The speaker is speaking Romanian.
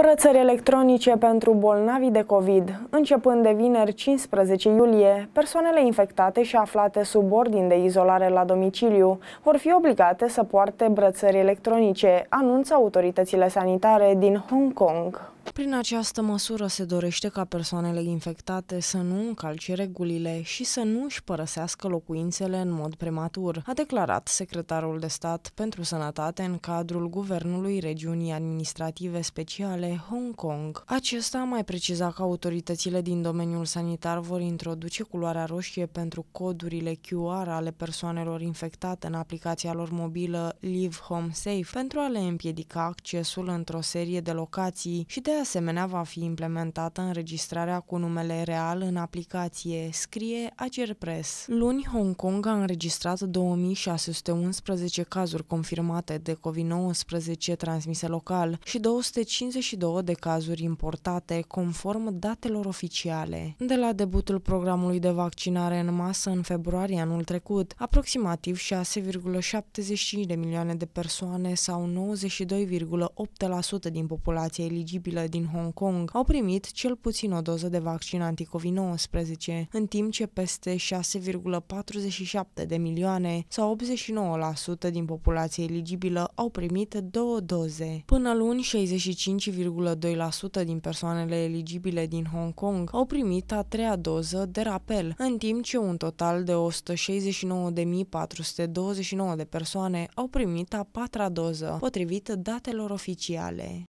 Îmbrățări electronice pentru bolnavi de COVID. Începând de vineri 15 iulie, persoanele infectate și aflate sub ordin de izolare la domiciliu vor fi obligate să poarte brățări electronice, anunță autoritățile sanitare din Hong Kong. Prin această măsură se dorește ca persoanele infectate să nu încalce regulile și să nu își părăsească locuințele în mod prematur, a declarat secretarul de stat pentru sănătate în cadrul Guvernului Regiunii Administrative Speciale Hong Kong. Acesta a mai precizat că autoritățile din domeniul sanitar vor introduce culoarea roșie pentru codurile QR ale persoanelor infectate în aplicația lor mobilă Live Home Safe pentru a le împiedica accesul într-o serie de locații și de a asemenea, va fi implementată înregistrarea cu numele real în aplicație, scrie Acer Press. Luni, Hong Kong a înregistrat 2611 cazuri confirmate de COVID-19 transmise local și 252 de cazuri importate, conform datelor oficiale. De la debutul programului de vaccinare în masă în februarie anul trecut, aproximativ 6,75 de milioane de persoane sau 92,8% din populația eligibilă din din Hong Kong au primit cel puțin o doză de vaccin anticovid-19, în timp ce peste 6,47 de milioane sau 89% din populație eligibilă au primit două doze. Până luni, 65,2% din persoanele eligibile din Hong Kong au primit a treia doză de rapel, în timp ce un total de 169.429 de persoane au primit a patra doză, potrivit datelor oficiale.